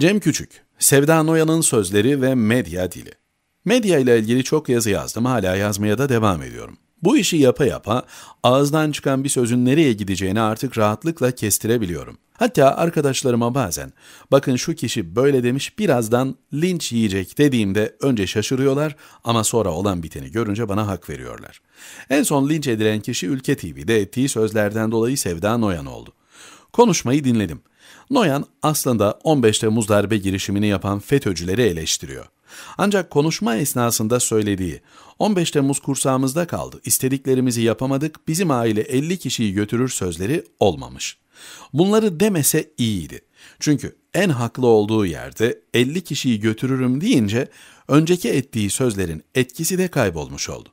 Cem Küçük, Sevda Noyan'ın sözleri ve medya dili. Medya ile ilgili çok yazı yazdım, hala yazmaya da devam ediyorum. Bu işi yapa yapa ağızdan çıkan bir sözün nereye gideceğini artık rahatlıkla kestirebiliyorum. Hatta arkadaşlarıma bazen bakın şu kişi böyle demiş birazdan linç yiyecek dediğimde önce şaşırıyorlar ama sonra olan biteni görünce bana hak veriyorlar. En son linç edilen kişi Ülke TV'de ettiği sözlerden dolayı Sevda Noyan oldu. Konuşmayı dinledim. Noyan aslında 15 Temmuz darbe girişimini yapan FETÖ'cüleri eleştiriyor. Ancak konuşma esnasında söylediği 15 Temmuz kursağımızda kaldı, istediklerimizi yapamadık, bizim aile 50 kişiyi götürür sözleri olmamış. Bunları demese iyiydi. Çünkü en haklı olduğu yerde 50 kişiyi götürürüm deyince önceki ettiği sözlerin etkisi de kaybolmuş oldu.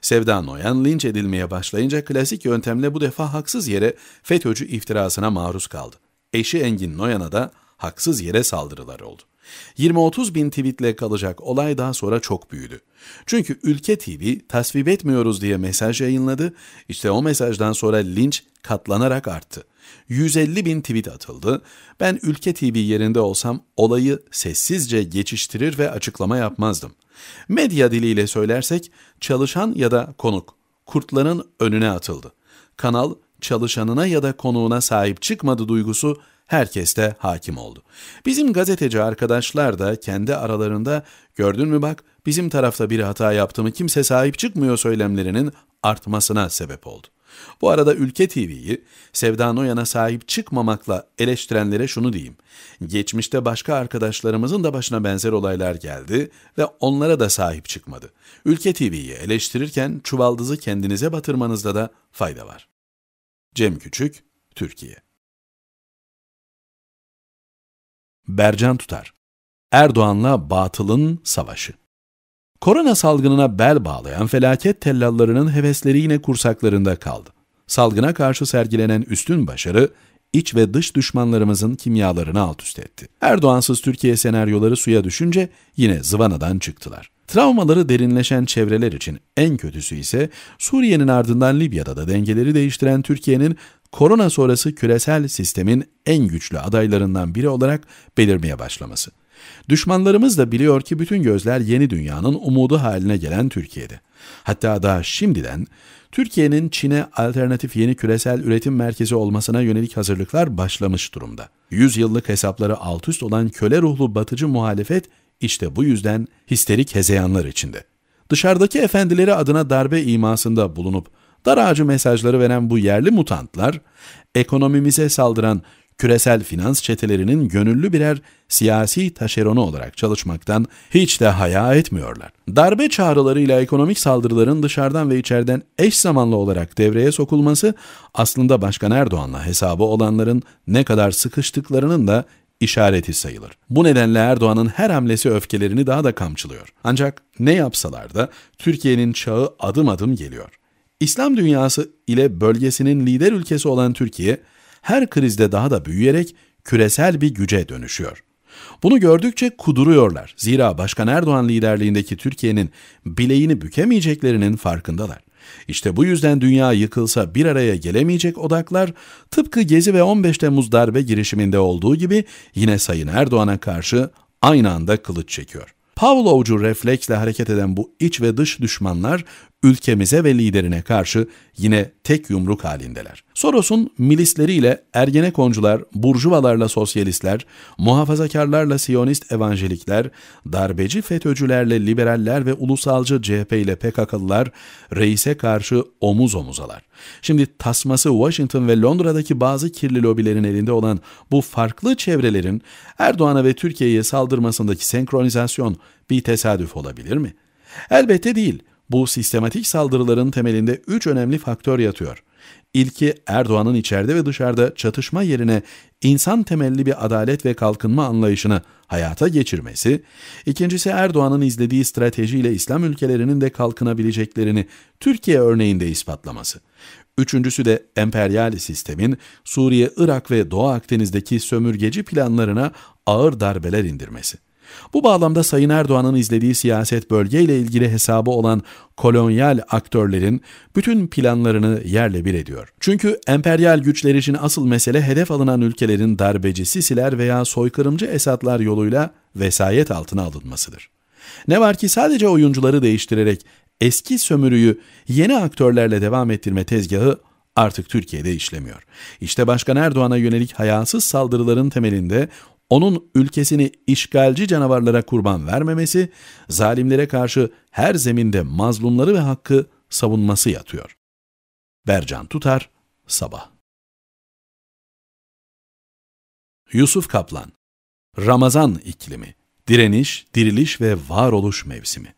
Sevda Noyan linç edilmeye başlayınca klasik yöntemle bu defa haksız yere FETÖ'cü iftirasına maruz kaldı. Eşi Engin Noyan'a da haksız yere saldırılar oldu. 20-30 bin tweetle kalacak olay daha sonra çok büyüdü. Çünkü Ülke TV tasvip etmiyoruz diye mesaj yayınladı. İşte o mesajdan sonra linç katlanarak arttı. 150 bin tweet atıldı. Ben Ülke TV yerinde olsam olayı sessizce geçiştirir ve açıklama yapmazdım. Medya diliyle söylersek çalışan ya da konuk kurtların önüne atıldı. Kanal çalışanına ya da konuğuna sahip çıkmadı duygusu herkeste hakim oldu. Bizim gazeteci arkadaşlar da kendi aralarında gördün mü bak bizim tarafta biri hata yaptı mı kimse sahip çıkmıyor söylemlerinin artmasına sebep oldu. Bu arada Ülke TV'yi Sevda Noyan'a sahip çıkmamakla eleştirenlere şunu diyeyim. Geçmişte başka arkadaşlarımızın da başına benzer olaylar geldi ve onlara da sahip çıkmadı. Ülke TV'yi eleştirirken çuvaldızı kendinize batırmanızda da fayda var. Cem Küçük, Türkiye. Bercan Tutar Erdoğan'la Batıl'ın Savaşı Korona salgınına bel bağlayan felaket tellallarının hevesleri yine kursaklarında kaldı. Salgına karşı sergilenen üstün başarı, iç ve dış düşmanlarımızın kimyalarını alt üst etti. Erdoğansız Türkiye senaryoları suya düşünce yine zıvanadan çıktılar. Travmaları derinleşen çevreler için en kötüsü ise Suriye'nin ardından Libya'da da dengeleri değiştiren Türkiye'nin korona sonrası küresel sistemin en güçlü adaylarından biri olarak belirmeye başlaması. Düşmanlarımız da biliyor ki bütün gözler yeni dünyanın umudu haline gelen Türkiye'de. Hatta daha şimdiden Türkiye'nin Çin'e alternatif yeni küresel üretim merkezi olmasına yönelik hazırlıklar başlamış durumda. Yüzyıllık hesapları alt üst olan köle ruhlu batıcı muhalefet işte bu yüzden histerik hezeyanlar içinde. Dışarıdaki efendileri adına darbe imasında bulunup dar ağacı mesajları veren bu yerli mutantlar, ekonomimize saldıran küresel finans çetelerinin gönüllü birer siyasi taşeronu olarak çalışmaktan hiç de haya etmiyorlar. Darbe çağrılarıyla ekonomik saldırıların dışarıdan ve içeriden eş zamanlı olarak devreye sokulması aslında Başkan Erdoğan'la hesabı olanların ne kadar sıkıştıklarının da işareti sayılır. Bu nedenle Erdoğan'ın her hamlesi öfkelerini daha da kamçılıyor. Ancak ne yapsalar da Türkiye'nin çağı adım adım geliyor. İslam dünyası ile bölgesinin lider ülkesi olan Türkiye, her krizde daha da büyüyerek küresel bir güce dönüşüyor. Bunu gördükçe kuduruyorlar. Zira Başkan Erdoğan liderliğindeki Türkiye'nin bileğini bükemeyeceklerinin farkındalar. İşte bu yüzden dünya yıkılsa bir araya gelemeyecek odaklar tıpkı Gezi ve 15 Temmuz darbe girişiminde olduğu gibi yine Sayın Erdoğan'a karşı aynı anda kılıç çekiyor. Pavlovcu refleksle hareket eden bu iç ve dış düşmanlar ülkemize ve liderine karşı yine tek yumruk halindeler. Soros'un milisleriyle ergenekoncular, burjuvalarla sosyalistler, muhafazakarlarla siyonist evanjelikler, darbeci FETÖ'cülerle liberaller ve ulusalcı CHP ile PKK'lılar reise karşı omuz omuzalar. Şimdi tasması Washington ve Londra'daki bazı kirli lobilerin elinde olan bu farklı çevrelerin Erdoğan'a ve Türkiye'ye saldırmasındaki senkronizasyon bir tesadüf olabilir mi? Elbette değil. Bu sistematik saldırıların temelinde üç önemli faktör yatıyor. İlki Erdoğan'ın içeride ve dışarıda çatışma yerine insan temelli bir adalet ve kalkınma anlayışını hayata geçirmesi, ikincisi Erdoğan'ın izlediği stratejiyle İslam ülkelerinin de kalkınabileceklerini Türkiye örneğinde ispatlaması. Üçüncüsü de emperyal sistemin Suriye, Irak ve Doğu Akdeniz'deki sömürgeci planlarına ağır darbeler indirmesi. Bu bağlamda Sayın Erdoğan'ın izlediği siyaset bölgeyle ilgili hesabı olan kolonyal aktörlerin bütün planlarını yerle bir ediyor. Çünkü emperyal güçler için asıl mesele hedef alınan ülkelerin darbecisi siler veya soykırımcı esatlar yoluyla vesayet altına alınmasıdır. Ne var ki sadece oyuncuları değiştirerek eski sömürüyü yeni aktörlerle devam ettirme tezgahı artık Türkiye'de işlemiyor. İşte Başkan Erdoğan'a yönelik hayasız saldırıların temelinde onun ülkesini işgalci canavarlara kurban vermemesi, zalimlere karşı her zeminde mazlumları ve hakkı savunması yatıyor. Bercan Tutar, Sabah Yusuf Kaplan Ramazan iklimi, direniş, diriliş ve varoluş mevsimi.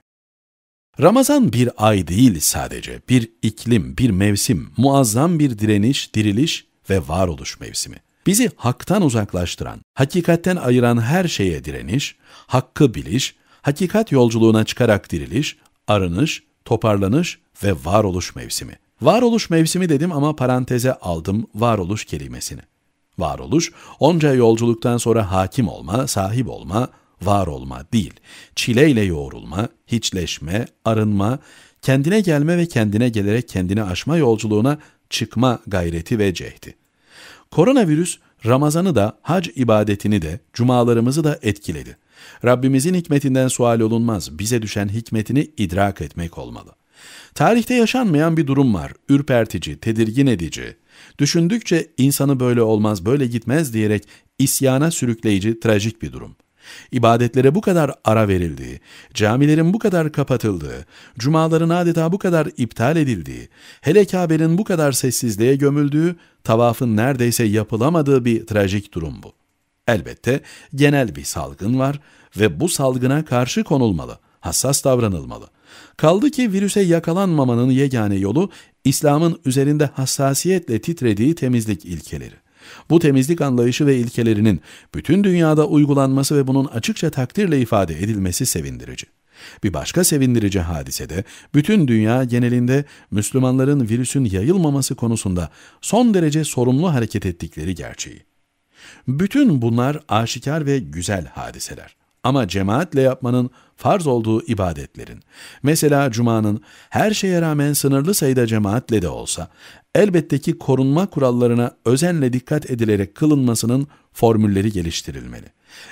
Ramazan bir ay değil sadece, bir iklim, bir mevsim, muazzam bir direniş, diriliş ve varoluş mevsimi. Bizi haktan uzaklaştıran, hakikatten ayıran her şeye direniş, hakkı biliş, hakikat yolculuğuna çıkarak diriliş, arınış, toparlanış ve varoluş mevsimi. Varoluş mevsimi dedim ama paranteze aldım varoluş kelimesini. Varoluş, onca yolculuktan sonra hakim olma, sahip olma, var olma değil. Çileyle yoğrulma, hiçleşme, arınma, kendine gelme ve kendine gelerek kendini aşma yolculuğuna çıkma gayreti ve cehdi. Koronavirüs Ramazan'ı da hac ibadetini de cumalarımızı da etkiledi. Rabbimizin hikmetinden sual olunmaz. Bize düşen hikmetini idrak etmek olmalı. Tarihte yaşanmayan bir durum var. Ürpertici, tedirgin edici. Düşündükçe insanı böyle olmaz, böyle gitmez diyerek isyana sürükleyici trajik bir durum. İbadetlere bu kadar ara verildiği, camilerin bu kadar kapatıldığı, cumaların adeta bu kadar iptal edildiği, hele Kabe'nin bu kadar sessizliğe gömüldüğü, tavafın neredeyse yapılamadığı bir trajik durum bu. Elbette genel bir salgın var ve bu salgına karşı konulmalı, hassas davranılmalı. Kaldı ki virüse yakalanmamanın yegane yolu İslam'ın üzerinde hassasiyetle titrediği temizlik ilkeleri. Bu temizlik anlayışı ve ilkelerinin bütün dünyada uygulanması ve bunun açıkça takdirle ifade edilmesi sevindirici. Bir başka sevindirici hadise de bütün dünya genelinde Müslümanların virüsün yayılmaması konusunda son derece sorumlu hareket ettikleri gerçeği. Bütün bunlar aşikar ve güzel hadiseler. Ama cemaatle yapmanın farz olduğu ibadetlerin, mesela cumanın her şeye rağmen sınırlı sayıda cemaatle de olsa, elbette ki korunma kurallarına özenle dikkat edilerek kılınmasının formülleri geliştirilmeli.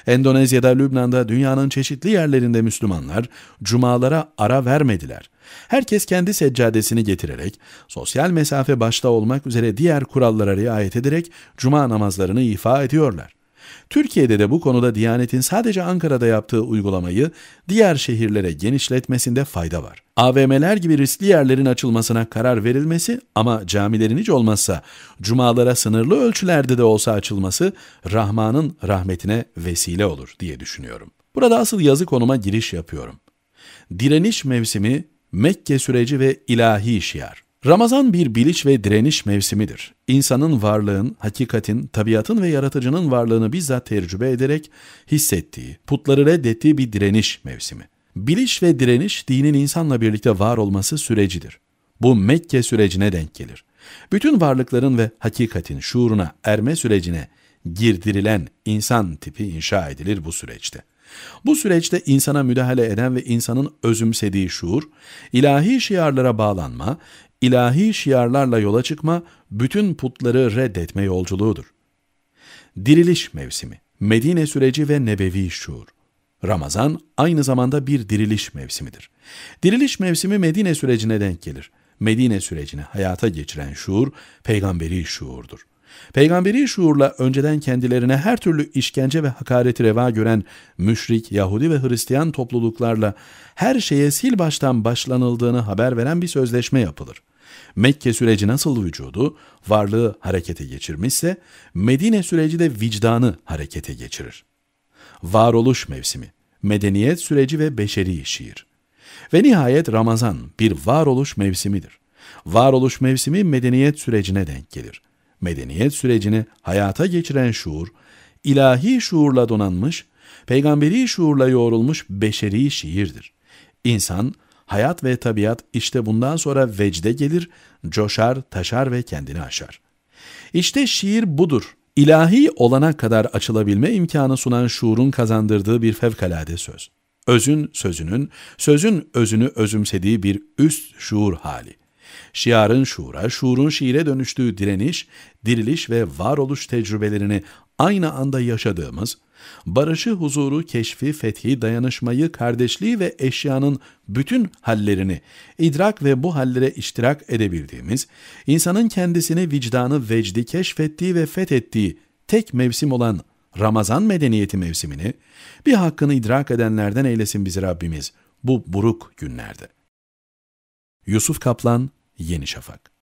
Endonezya'da, Lübnan'da, dünyanın çeşitli yerlerinde Müslümanlar cumalara ara vermediler. Herkes kendi seccadesini getirerek, sosyal mesafe başta olmak üzere diğer kurallara riayet ederek cuma namazlarını ifa ediyorlar. Türkiye'de de bu konuda Diyanet'in sadece Ankara'da yaptığı uygulamayı diğer şehirlere genişletmesinde fayda var. AVM'ler gibi riskli yerlerin açılmasına karar verilmesi ama camilerin hiç olmazsa cumalara sınırlı ölçülerde de olsa açılması Rahman'ın rahmetine vesile olur diye düşünüyorum. Burada asıl yazı konuma giriş yapıyorum. Direniş mevsimi Mekke süreci ve ilahi şiar. Ramazan bir biliş ve direniş mevsimidir. İnsanın varlığın, hakikatin, tabiatın ve yaratıcının varlığını bizzat tecrübe ederek hissettiği, putları reddettiği bir direniş mevsimi. Biliş ve direniş dinin insanla birlikte var olması sürecidir. Bu Mekke sürecine denk gelir. Bütün varlıkların ve hakikatin şuuruna erme sürecine girdirilen insan tipi inşa edilir bu süreçte. Bu süreçte insana müdahale eden ve insanın özümsediği şuur, ilahi şiarlara bağlanma, ilahi şiarlarla yola çıkma, bütün putları reddetme yolculuğudur. Diriliş mevsimi, Medine süreci ve nebevi şuur. Ramazan aynı zamanda bir diriliş mevsimidir. Diriliş mevsimi Medine sürecine denk gelir. Medine sürecini hayata geçiren şuur, peygamberi şuurdur. Peygamberi şuurla önceden kendilerine her türlü işkence ve hakareti reva gören müşrik, Yahudi ve Hristiyan topluluklarla her şeye sil baştan başlanıldığını haber veren bir sözleşme yapılır. Mekke süreci nasıl vücudu, varlığı harekete geçirmişse, Medine süreci de vicdanı harekete geçirir. Varoluş mevsimi, medeniyet süreci ve beşeri şiir. Ve nihayet Ramazan bir varoluş mevsimidir. Varoluş mevsimi medeniyet sürecine denk gelir. Medeniyet sürecini hayata geçiren şuur, ilahi şuurla donanmış, peygamberi şuurla yoğrulmuş beşeri şiirdir. İnsan, Hayat ve tabiat işte bundan sonra vecde gelir, coşar, taşar ve kendini aşar. İşte şiir budur. İlahi olana kadar açılabilme imkanı sunan şuurun kazandırdığı bir fevkalade söz. Özün sözünün, sözün özünü özümsediği bir üst şuur hali. Şiarın şuura, şuurun şiire dönüştüğü direniş, diriliş ve varoluş tecrübelerini aynı anda yaşadığımız, barışı, huzuru, keşfi, fethi, dayanışmayı, kardeşliği ve eşyanın bütün hallerini idrak ve bu hallere iştirak edebildiğimiz, insanın kendisini, vicdanı, vecdi keşfettiği ve fethettiği tek mevsim olan Ramazan medeniyeti mevsimini bir hakkını idrak edenlerden eylesin bizi Rabbimiz bu buruk günlerde. Yusuf Kaplan, Yeni Şafak